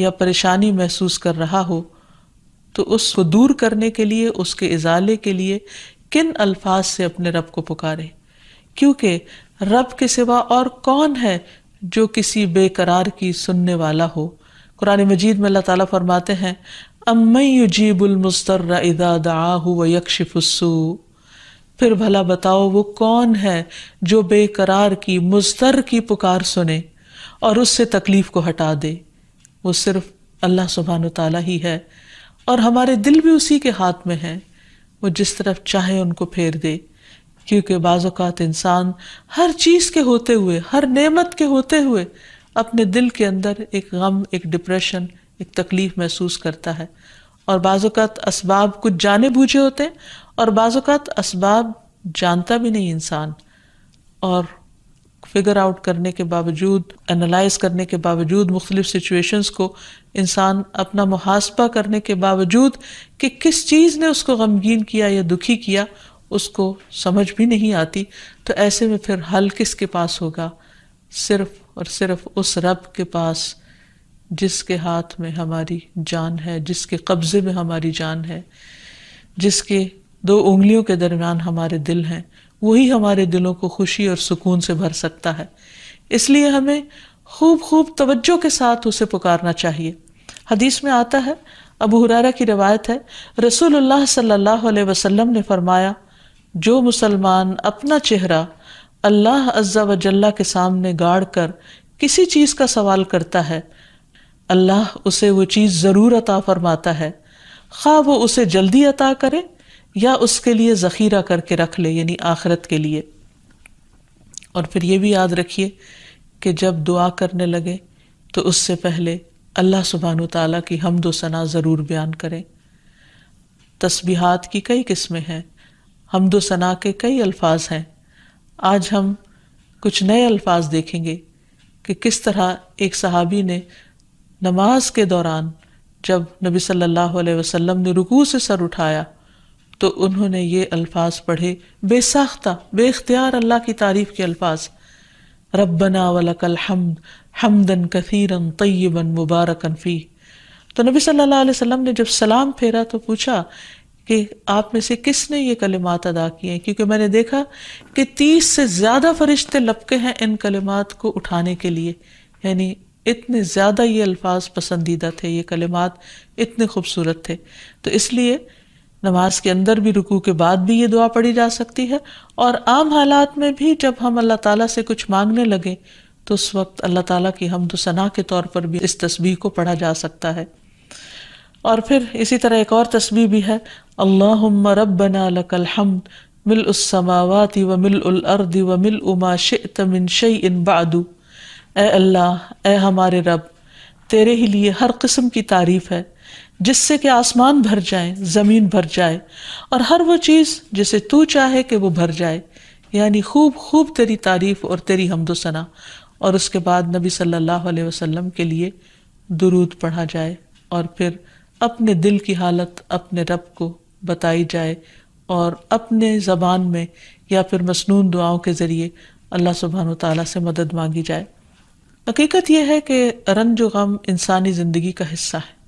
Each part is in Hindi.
या परेशानी महसूस कर रहा हो तो उसको दूर करने के लिए उसके इजाले के लिए किन अल्फाज से अपने रब को पुकारे क्योंकि रब के सिवा और कौन है जो किसी बेकरार की सुनने वाला हो कुरान मजीद में अल्लाह ताला फरमाते हैं अम्मयुजीबुलमस्तर इदा दाहू व फिर भला बताओ वो कौन है जो बेकरार की मुस्तर की पुकार सुने और उससे तकलीफ को हटा दे वो सिर्फ अल्लाह सुबहान तला ही है और हमारे दिल भी उसी के हाथ में है वो जिस तरफ चाहे उनको फेर दे क्योंकि बाज़ात इंसान हर चीज़ के होते हुए हर नेमत के होते हुए अपने दिल के अंदर एक गम एक डिप्रेशन एक तकलीफ़ महसूस करता है और बाज़ात इसबाब कुछ जाने बूझे होते हैं और बाज़ात इसबाब जानता भी नहीं इंसान और फिगर आउट करने के बावजूद एनालाइज करने के बावजूद मुख्तलिफ सिचुएशंस को इंसान अपना मुहासबा करने के बावजूद कि किस चीज़ ने उसको गमगीन किया या दुखी किया उसको समझ भी नहीं आती तो ऐसे में फिर हल किसके पास होगा सिर्फ और सिर्फ उस रब के पास जिसके हाथ में हमारी जान है जिसके कब्ज़े में हमारी जान है जिसके दो उंगलियों के दरमियान हमारे दिल हैं वही हमारे दिलों को खुशी और सुकून से भर सकता है इसलिए हमें खूब खूब तवज्जो के साथ उसे पुकारना चाहिए हदीस में आता है अबू हुरारा की रवायत है रसूलुल्लाह सल्लल्लाहु अलैहि वसल्लम ने फरमाया जो मुसलमान अपना चेहरा अल्लाह अज्जा वजल्ला के सामने गाड़ कर किसी चीज़ का सवाल करता है अल्लाह उसे वो चीज़ ज़रूर अता फरमाता है खा वो उसे जल्दी अता करे या उसके लिए ज़ख़ीरा करके रख ले यानी आखरत के लिए और फिर ये भी याद रखिए कि जब दुआ करने लगे तो उससे पहले अल्लाह सुबहान तला की हमद सना ज़रूर बयान करें तस्बीहात की कई किस्में हैं हमदोसना सना के कई अल्फाज हैं आज हम कुछ नए अल्फाज देखेंगे कि किस तरह एक सहाबी ने नमाज के दौरान जब नबी सल्लल्लाहु अलैहि वसल्लम ने रुकू से सर उठाया तो उन्होंने ये अल्फाज पढ़े बेसाख्ता बेख्तियार अल्लाह की तारीफ के अल्फाज रबना वलकल हमद हमदन कसीरन तयबन मुबारकन फ़ी तो नबी सल्लल्लाहु अलैहि वसल्लम ने जब सलाम फेरा तो पूछा कि आप में से किसने ये कलिमात अदा किए हैं क्योंकि मैंने देखा कि तीस से ज़्यादा फरिश्ते लपके हैं इन कलिमात को उठाने के लिए यानी इतने ज़्यादा ये अल्फाज पसंदीदा थे ये कलिमात इतने खूबसूरत थे तो इसलिए नमाज के अंदर भी रुकू के बाद भी ये दुआ पढ़ी जा सकती है और आम हालात में भी जब हम अल्लाह ताला से कुछ मांगने लगे तो उस वक्त अल्लाह ताला की तो सना के तौर पर भी इस तस्बीह को पढ़ा जा सकता है और फिर इसी तरह एक और तस्बीह भी है अल्लाह रबना लकल हम मिल उसमावाती व मिल उल अर्द व मिल उमा तमिन शे इन बादू ए अल्लाह ए हमारे रब तेरे ही लिए हर किस्म की तारीफ़ है जिससे कि आसमान भर जाए ज़मीन भर जाए और हर वो चीज़ जिसे तू चाहे कि वो भर जाए यानी खूब खूब तेरी तारीफ़ और तेरी हमदोसना और उसके बाद नबी सल्लल्लाहु अलैहि वसल्लम के लिए दुरूद पढ़ा जाए और फिर अपने दिल की हालत अपने रब को बताई जाए और अपने ज़बान में या फिर मसनून दुआओं के ज़रिए अल्लाह सुबहान तला से मदद मांगी जाए हकीकत यह है कि रंज गम इंसानी ज़िंदगी का हिस्सा है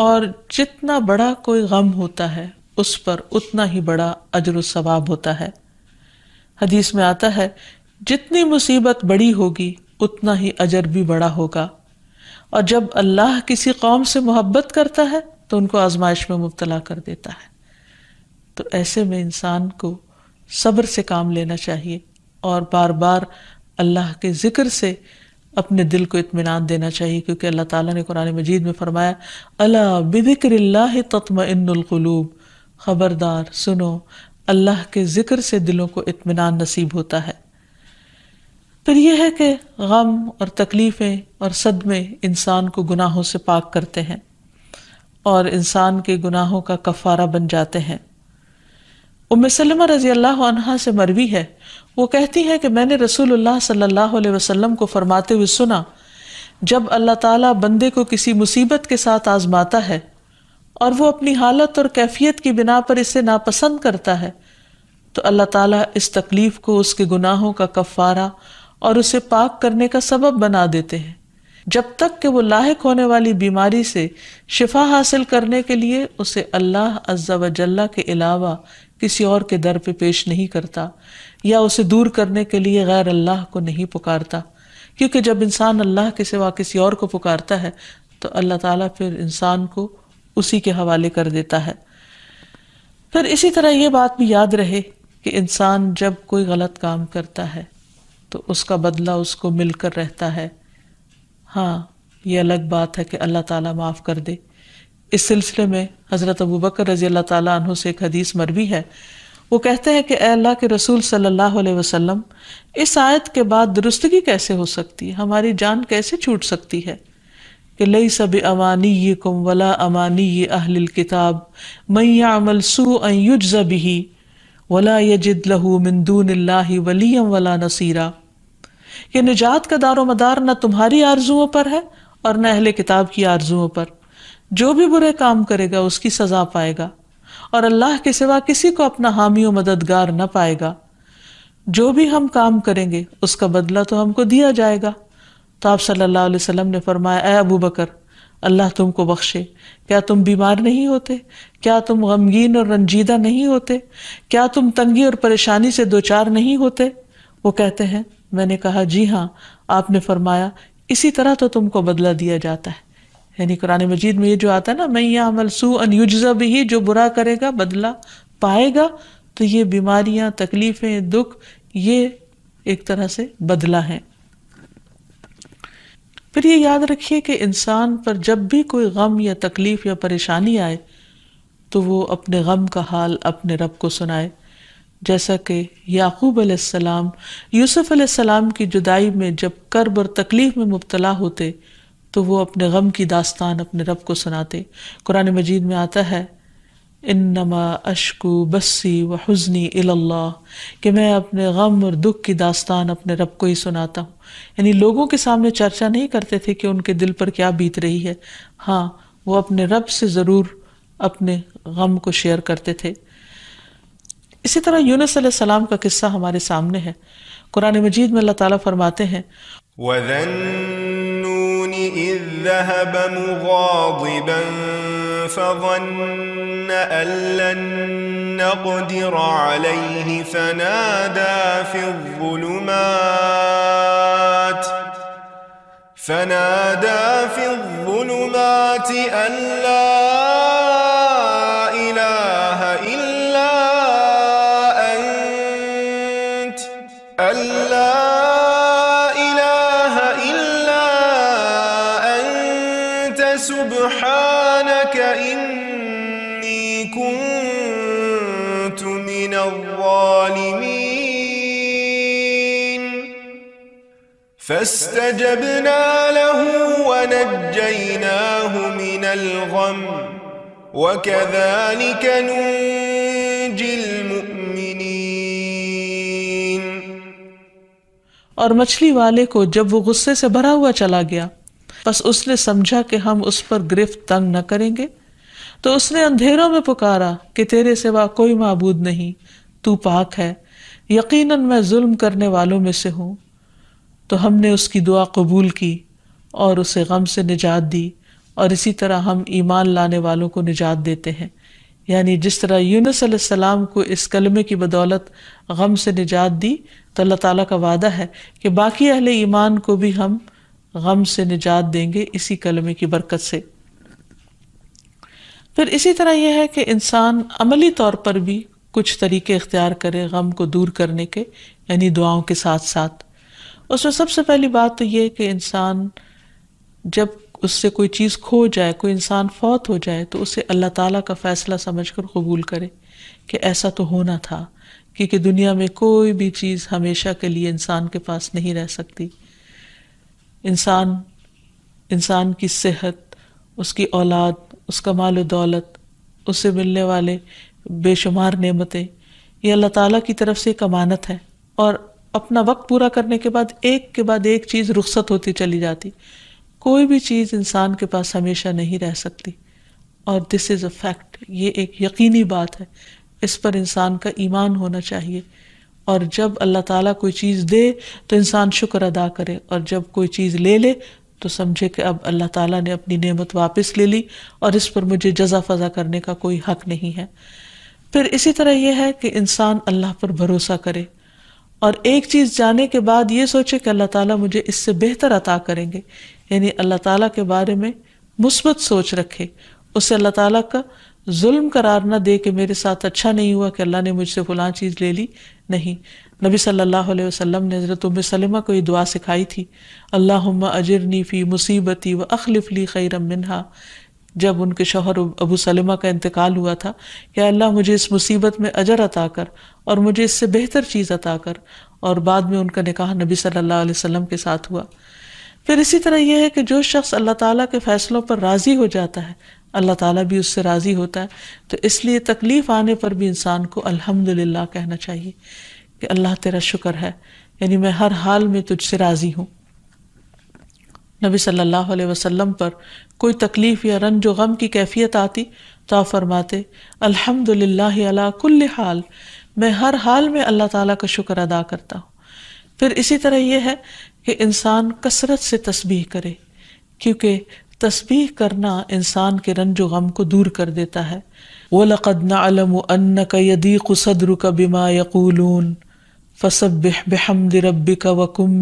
और जितना बड़ा कोई गम होता है उस पर उतना ही बड़ा अजर सवाब होता है हदीस में आता है जितनी मुसीबत बड़ी होगी उतना ही अजर भी बड़ा होगा और जब अल्लाह किसी कौम से मोहब्बत करता है तो उनको आजमाइश में मुबतला कर देता है तो ऐसे में इंसान को सब्र से काम लेना चाहिए और बार बार अल्लाह के ज़िक्र से अपने दिल को इतमान देना चाहिए क्योंकि अल्लाह ताला ने कुरान मजीद में फरमाया अला बिदिक्र ततमक़लूब ख़बरदार सुनो अल्लाह के ज़िक्र से दिलों को इतमान नसीब होता है फिर यह है कि गम और तकलीफ़ें और सदमे इंसान को गुनाहों से पाक करते हैं और इंसान के गुनाहों का कफ़ारा बन जाते हैं उम सलमा रज़ी अल्लाह से मरवी है वो कहती हैं कि मैंने रसूलुल्लाह सल्लल्लाहु अलैहि वसल्लम को फरमाते हुए सुना जब अल्लाह ताला बंदे को किसी मुसीबत के साथ आजमाता है और वो अपनी हालत और कैफियत की बिना पर इसे नापसंद करता है तो अल्लाह ताला इस तकलीफ को उसके गुनाहों का कफ़ारा और उसे पाक करने का सबब बना देते हैं जब तक कि वो लाक होने वाली बीमारी से शिफा हासिल करने के लिए उसे अल्लाह अज्जा वजल्ला के अलावा किसी और के दर पे पेश नहीं करता या उसे दूर करने के लिए गैर अल्लाह को नहीं पुकारता क्योंकि जब इंसान अल्लाह के सिवा किसी और को पुकारता है तो अल्लाह ताला फिर इंसान को उसी के हवाले कर देता है फिर इसी तरह ये बात भी याद रहे कि इंसान जब कोई गलत काम करता है तो उसका बदला उसको मिलकर रहता है हाँ ये अलग बात है कि अल्लाह ताला माफ़ कर दे इस सिलसिले में हज़रत अबू बकर रज़ी अल्लाह ताला से एक हदीस मरवी है वो कहते हैं कि अल्लाह के रसूल सल्लल्लाहु अलैहि वसल्लम इस आयत के बाद दुरुस्तगी कैसे हो सकती है हमारी जान कैसे छूट सकती है कि लई सब अमानी ये कुम वला अमानी ये अहल किताब मैया अमल सु युजबी वला यजिद लहू मिंदून वलीम वला नसीरा ये निजात का दारो मदार न तुम्हारी आरजुओं पर है और न अहल किताब की आरजुओं पर जो भी बुरे काम करेगा उसकी सजा पाएगा और अल्लाह के सिवा किसी को अपना हामी और मददगार न पाएगा जो भी हम काम करेंगे उसका बदला तो हमको दिया जाएगा तो आप सल्लल्लाहु अलैहि वसल्लम ने फरमाया ए अबू बकर अल्लाह तुमको बख्शे क्या तुम बीमार नहीं होते क्या तुम गमगीन और रंजीदा नहीं होते क्या तुम तंगी और परेशानी से दो चार नहीं होते वो कहते हैं मैंने कहा जी हाँ आपने फरमाया इसी तरह तो तुमको बदला दिया जाता है यानी कुरान मजीद में ये जो आता है ना मैं यह अमल सू भी जो बुरा करेगा बदला पाएगा तो ये बीमारियां तकलीफें दुख ये एक तरह से बदला है फिर ये याद रखिए कि इंसान पर जब भी कोई गम या तकलीफ या परेशानी आए तो वो अपने गम का हाल अपने रब को सुनाए जैसा कि याकूब आसमाम यूसुफ आसमाम की जुदाई में जब कर्ब और तकलीफ में मुबतला होते तो वो अपने गम की दास्तान अपने रब को सुनाते कुरान मजीद में आता है इन नमा अशकू बस्सी व हजनी अल्लाह कि मैं अपने गम और दुख की दास्तान अपने रब को ही सुनाता हूँ यानी लोगों के सामने चर्चा नहीं करते थे कि उनके दिल पर क्या बीत रही है हाँ वो अपने रब से ज़रूर अपने गम को शेयर करते थे इसी तरह यूनस सलाम का किस्सा हमारे सामने है कुरान मजीद में अल्लाह ताला फरमाते हैं वदन ذهب مغاضبا فظن أن لن نقدر عليه فنادى في الظلمات فنادى في الظلمات أن لا سبحانك إني كنت من الظالمين فاستجبنا له ونجيناه من الغم وكذلك ننجي المؤمنين اور مچھلی والے کو جب وہ غصے سے بھرا ہوا چلا گیا बस उसने समझा कि हम उस पर गिरफ्त तंग न करेंगे तो उसने अंधेरों में पुकारा कि तेरे सिवा कोई मबूद नहीं तू पाक है यकीनन मैं जुल्म करने वालों में से हूँ तो हमने उसकी दुआ कबूल की और उसे गम से निजात दी और इसी तरह हम ईमान लाने वालों को निजात देते हैं यानी जिस तरह यूनस सलाम को इस कलमे की बदौलत गम से निजात दी तो अल्लाह ताला का वादा है कि बाकी अहले ईमान को भी हम गम से निजात देंगे इसी कलमे की बरकत से फिर इसी तरह यह है कि इंसान अमली तौर पर भी कुछ तरीके इख्तियार करे गम को दूर करने के यानी दुआओं के साथ साथ उसमें सबसे पहली बात तो ये कि इंसान जब उससे कोई चीज़ खो जाए कोई इंसान फौत हो जाए तो उसे अल्लाह ताला का फ़ैसला समझ कर कबूल करे कि ऐसा तो होना था क्योंकि दुनिया में कोई भी चीज़ हमेशा के लिए इंसान के पास नहीं रह सकती इंसान इंसान की सेहत उसकी औलाद उसका माल दौलत उससे मिलने वाले बेशुमार नेमतें ये अल्लाह ताला की तरफ से एक अमानत है और अपना वक्त पूरा करने के बाद एक के बाद एक चीज़ रुखसत होती चली जाती कोई भी चीज़ इंसान के पास हमेशा नहीं रह सकती और दिस इज़ अ फैक्ट ये एक यकीनी बात है इस पर इंसान का ईमान होना चाहिए और जब अल्लाह ताला कोई चीज़ दे तो इंसान शुक्र अदा करे और जब कोई चीज़ ले ले तो समझे कि अब अल्लाह ताला ने अपनी नेमत वापस ले ली और इस पर मुझे जजा फजा करने का कोई हक नहीं है फिर इसी तरह यह है कि इंसान अल्लाह पर भरोसा करे और एक चीज़ जाने के बाद ये सोचे कि अल्लाह ताला मुझे इससे बेहतर अता करेंगे यानी अल्लाह ताला के बारे में मुस्बत सोच रखे उसे अल्लाह ताला का जुल्म करार ना दे कि मेरे साथ अच्छा नहीं हुआ कि अल्लाह ने मुझसे फलां चीज़ ले ली नहीं नबी सल्लल्लाहु अलैहि वसल्लम ने हज़रत उम सलमा को ये दुआ सिखाई थी अल्लाह अजरनी फ़ी मुसीबती व अखलिफली खैरम मिनहा जब उनके शोहर अबू सलमा का इंतकाल हुआ था कि अल्लाह मुझे इस मुसीबत में अजर अता कर और मुझे इससे बेहतर चीज़ अता कर और बाद में उनका निकाह नबी सल्लल्लाहु अलैहि वसल्लम के साथ हुआ फिर इसी तरह यह है कि जो शख्स अल्लाह ताला के फ़ैसलों पर राज़ी हो जाता है अल्लाह ताला भी उससे राज़ी होता है तो इसलिए तकलीफ़ आने पर भी इंसान को अल्हम्दुलिल्लाह कहना चाहिए कि अल्लाह तेरा शुक्र है यानी मैं हर हाल में तुझसे राज़ी हूँ नबी सल्लल्लाहु अलैहि वसल्लम पर कोई तकलीफ़ या रंज गम की कैफियत आती तो आप फरमाते अल्हम्दुलिल्लाह अला कुल हाल मैं हर हाल में अल्लाह ताला का शुक्र अदा करता हूँ फिर इसी तरह यह है कि इंसान कसरत से तस्बीह करे क्योंकि तस्बीह करना इंसान के रंजो गम को दूर कर देता है वो लक़द नलम सदर का बिमा यकूलून फ़सब रब का वकुम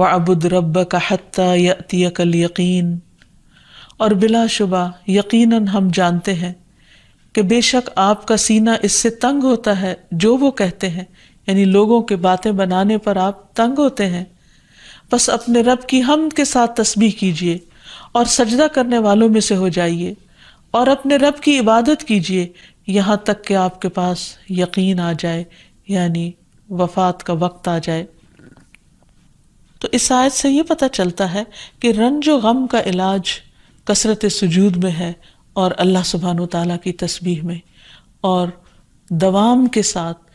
व अबुद रब का हती यतियकल यकीन और बिलाशुबा यकीनन हम जानते हैं कि बेशक आपका सीना इससे तंग होता है जो वो कहते हैं यानी लोगों के बातें बनाने पर आप तंग होते हैं बस अपने रब की हम के साथ तस्बी कीजिए और सजदा करने वालों में से हो जाइए और अपने रब की इबादत कीजिए यहाँ तक कि आपके पास यकीन आ जाए यानी वफात का वक्त आ जाए तो इस आयत से ये पता चलता है कि रंजो गम का इलाज कसरत सजूद में है और अल्लाह सुबहान तला की तस्बीह में और दवाम के साथ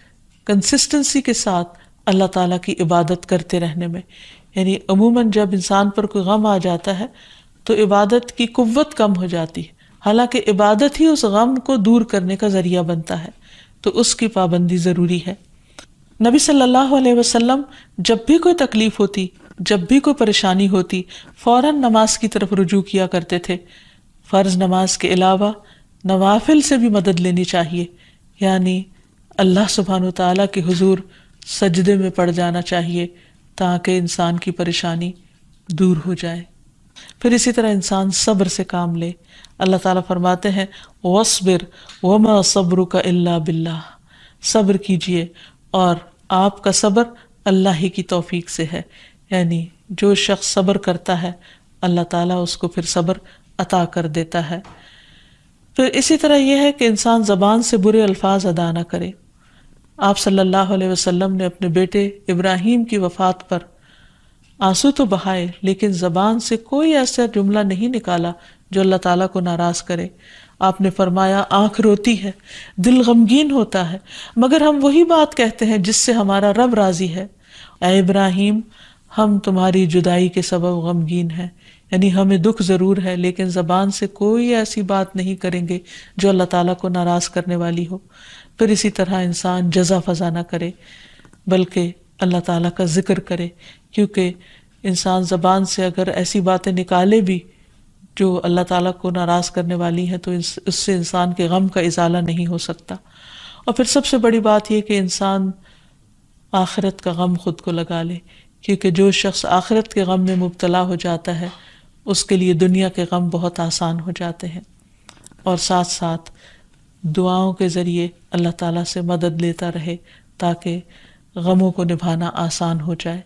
कंसिस्टेंसी के साथ अल्लाह ताला की इबादत करते रहने में यानी अमूमन जब इंसान पर कोई गम आ जाता है तो इबादत की कुत कम हो जाती है हालांकि इबादत ही उस गम को दूर करने का ज़रिया बनता है तो उसकी पाबंदी ज़रूरी है नबी सल्लल्लाहु अलैहि वसल्लम जब भी कोई तकलीफ़ होती जब भी कोई परेशानी होती फ़ौर नमाज की तरफ रुजू किया करते थे फ़र्ज़ नमाज के अलावा नवाफिल से भी मदद लेनी चाहिए यानी अल्लाह सुबहान तला के हजूर सजदे में पड़ जाना चाहिए ताकि इंसान की परेशानी दूर हो जाए फिर इसी तरह इंसान सब्र से काम ले अल्लाह ताला फरमाते हैं वसबिर वमा सब्र का अल्ला बिल्ला सब्र कीजिए और आपका सब्र अल्लाह ही की तौफीक से है यानी जो शख्स सब्र करता है अल्लाह ताला उसको फिर सब्र अता कर देता है फिर इसी तरह यह है कि इंसान ज़बान से बुरे अल्फाज अदा ना करे आप सल्लल्लाहु अलैहि वसल्लम ने अपने बेटे इब्राहिम की वफात पर आंसू तो बहाए लेकिन ज़बान से कोई ऐसा जुमला नहीं निकाला जो अल्लाह ताला को नाराज़ करे आपने फरमाया आंख रोती है दिल गमगीन होता है मगर हम वही बात कहते हैं जिससे हमारा रब राज़ी है ए इब्राहिम हम तुम्हारी जुदाई के सबब गमगीन हैं यानी हमें दुख ज़रूर है लेकिन ज़बान से कोई ऐसी बात नहीं करेंगे जो अल्लाह ताला को नाराज़ करने वाली हो फिर इसी तरह इंसान जजा फजा ना करे बल्कि अल्लाह ताला का ज़िक्र करे क्योंकि इंसान ज़बान से अगर ऐसी बातें निकाले भी जो अल्लाह ताला को नाराज़ करने वाली हैं तो उससे इंसान के गम का इजाला नहीं हो सकता और फिर सबसे बड़ी बात यह कि इंसान आखिरत का गम खुद को लगा ले क्योंकि जो शख्स आखिरत के गम में मुबतला हो जाता है उसके लिए दुनिया के गम बहुत आसान हो जाते हैं और साथ साथ दुआओं के ज़रिए अल्लाह ताला से मदद लेता रहे ताकि गमों को निभाना आसान हो जाए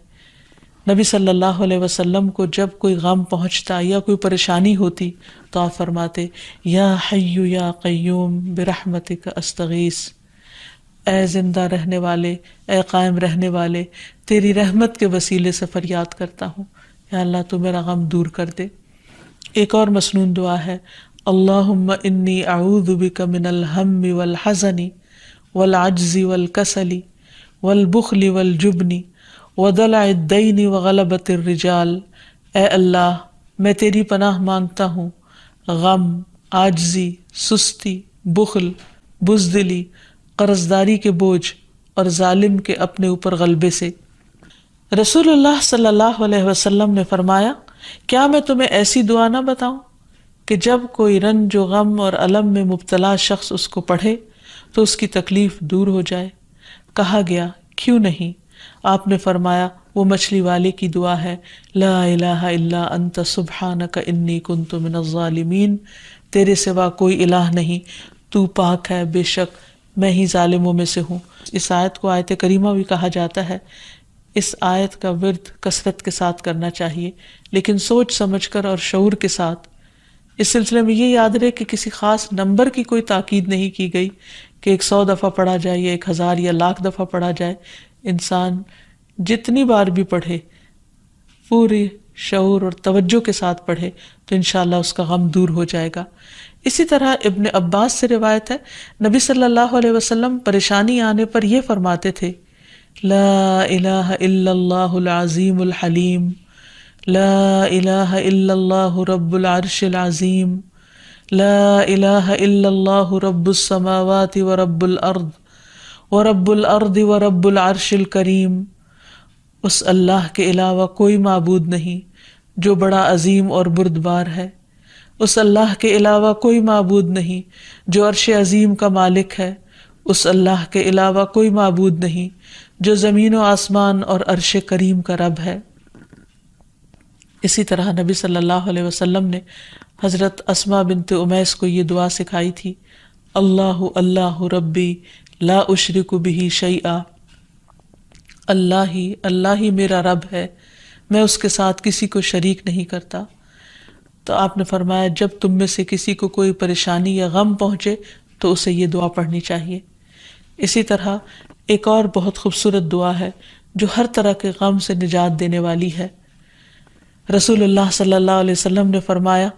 नबी सल्लल्लाहु अलैहि वसल्लम को जब कोई गम पहुंचता या कोई परेशानी होती तो आप फरमाते या हय्यू या क़य्यूम बरहमत का अस्तगीस ए ज़िंदा रहने वाले ए कायम रहने वाले तेरी रहमत के वसीले से फरियाद करता हूँ या अल्लाह तो मेरा गम दूर कर दे एक और मसनून दुआ है अल्लाहुम्मा इन्नी आऊदबिका वल हज़नी वल आजज़ी वल कसली वल बुखली वल जुबनी वदलादनी वगलबत रिजाल ए अल्लाह मैं तेरी पनाह मांगता हूँ गम आजजी सुस्ती बुखल बुजदली कर्जदारी के बोझ और जालिम के अपने ऊपर गलबे से रसूलुल्लाह सल्लल्लाहु अलैहि वसल्लम ने फरमाया क्या मैं तुम्हें ऐसी दुआ ना बताऊं कि जब कोई रंज गम और अलम में मुबतला शख्स उसको पढ़े तो उसकी तकलीफ दूर हो जाए कहा गया क्यों नहीं आपने फरमाया वो मछली वाले की दुआ है ला इलाहा इल्ला अंत सुबहानक इन्नी कुंतु मिनज़ालिमीन तेरे सिवा कोई इलाह नहीं तू पाक है बेशक मैं ही ालिमों में से हूँ इस आयत को आयत करीमा भी कहा जाता है इस आयत का विरद कसरत के साथ करना चाहिए लेकिन सोच समझकर और शूर के साथ इस सिलसिले में ये याद रहे कि किसी खास नंबर की कोई ताकीद नहीं की गई कि एक सौ दफ़ा पढ़ा जाए या एक हज़ार या लाख दफ़ा पढ़ा जाए इंसान जितनी बार भी पढ़े पूरे शूर और तवज्जो के साथ पढ़े तो इन उसका गम दूर हो जाएगा इसी तरह इब्न अब्बास से रिवायत है नबी सल्लल्लाहु अलैहि वसल्लम परेशानी आने पर यह फरमाते थे لا إله إلا الله العظيم الحليم لا إله إلا الله رب العرش العظيم لا إله إلا الله رب السماوات ورب الأرض ورب الأرض ورب العرش الكريم उस अल्लाह के अलावा कोई मबूद नहीं जो बड़ा अजीम और बुरदबार है उस अल्लाह के अलावा कोई मबूद नहीं जो अरश अजीम का मालिक है उस अल्लाह के अलावा कोई मबूद नहीं जो ज़मीन व आसमान और अरश करीम का रब है इसी तरह नबी सल्लल्लाहु अलैहि वसल्लम ने हज़रत असमा बिनत उमैस को ये दुआ सिखाई थी अल्लाह अल्लाह रब्बी ला उशरक बिही शैआ अल्लाह ही अल्लाह ही मेरा रब है मैं उसके साथ किसी को शरीक नहीं करता तो आपने फरमाया जब तुम में से किसी को कोई परेशानी या गम पहुँचे तो उसे ये दुआ पढ़नी चाहिए इसी तरह एक और बहुत खूबसूरत दुआ है जो हर तरह के गम से निजात देने वाली है रसूलुल्लाह सल्लल्लाहु अलैहि वसल्लम ने फरमाया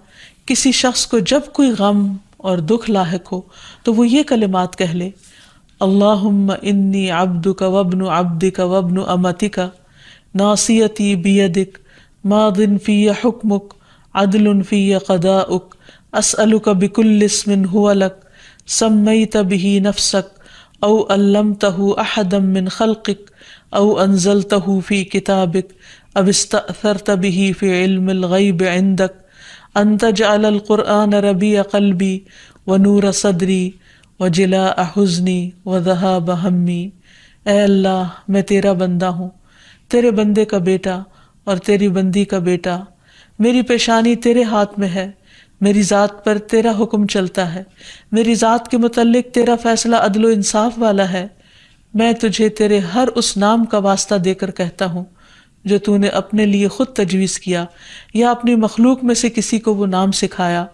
किसी शख्स को जब कोई गम और दुख लाक हो तो वो ये कलिमात कह ले इन्नी अब्दु का वबन अब्दि का वबन अमति का नासियती बियदिक मादिन फ़िय हुक्मुक अदल फ़िय कदा उक असअलुक बिकुल्लिसमिन हुआ लक सम्मई तबही नफसक او علمته احدا من خلقك او انزلته في كتابك او استاثرت به في علم الغيب عندك ان تجعل القران ربيع قلبي ونور صدري وجلاء حزني وذهاب همي اے اللہ میں تیرا بندہ ہوں तेरे बंदे का बेटा और तेरी बंदी का बेटा मेरी पेशानी तेरे हाथ में है मेरी ज़ात पर तेरा हुक्म चलता है मेरी ज़ात के मतलब तेरा फैसला अदलो इंसाफ वाला है मैं तुझे तेरे हर उस नाम का वास्ता देकर कहता हूँ जो तूने अपने लिए खुद तजवीज़ किया या अपनी मखलूक में से किसी को वो नाम सिखाया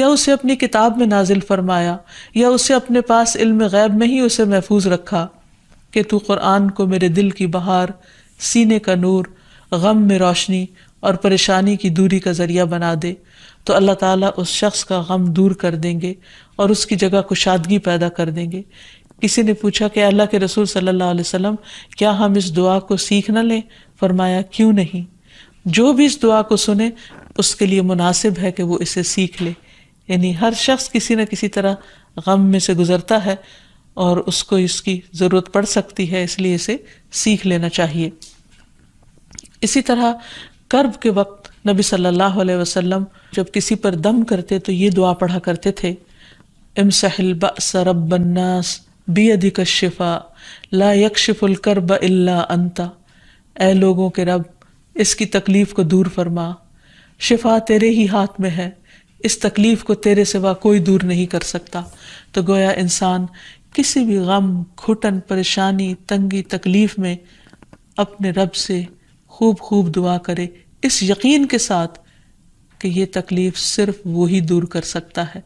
या उसे अपनी किताब में नाजिल फरमाया या उसे अपने पास इल्म गैब में ही उसे महफूज रखा कि तू कुरान को मेरे दिल की बहार सीने का नूर गम में रोशनी और परेशानी की दूरी का ज़रिया बना दे तो अल्लाह ताला उस शख्स का गम दूर कर देंगे और उसकी जगह कुशादगी पैदा कर देंगे किसी ने पूछा कि अल्लाह के रसूल सल्लल्लाहु अलैहि वसल्लम क्या हम इस दुआ को सीख न लें फरमाया क्यों नहीं जो भी इस दुआ को सुने उसके लिए मुनासिब है कि वो इसे सीख ले यानी हर शख्स किसी न किसी तरह गम में से गुजरता है और उसको इसकी ज़रूरत पड़ सकती है इसलिए इसे सीख लेना चाहिए इसी तरह कर्ब के वक्त नबी सल्लल्लाहु अलैहि वसल्लम जब किसी पर दम करते तो ये दुआ पढ़ा करते थे इम सहल बी अधिक शिफा ला यकशिफुल करब अल्ला अंता ए लोगों के रब इसकी तकलीफ़ को दूर फरमा शिफा तेरे ही हाथ में है इस तकलीफ़ को तेरे सिवा कोई दूर नहीं कर सकता तो गोया इंसान किसी भी गम घुटन परेशानी तंगी तकलीफ़ में अपने रब से खूब खूब दुआ करे इस यकीन के साथ कि ये तकलीफ़ सिर्फ वो ही दूर कर सकता है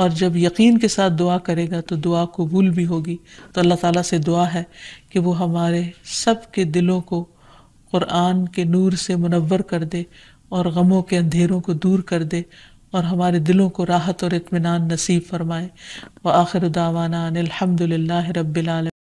और जब यकीन के साथ दुआ करेगा तो दुआ कबूल भी होगी तो अल्लाह ताला से दुआ है कि वो हमारे सब के दिलों को क़ुरान के नूर से मुनवर कर दे और गमों के अंधेरों को दूर कर दे और हमारे दिलों को राहत और इतमान नसीब फरमाए व आखिर दावाना अनिलहमदिल्ला रबाल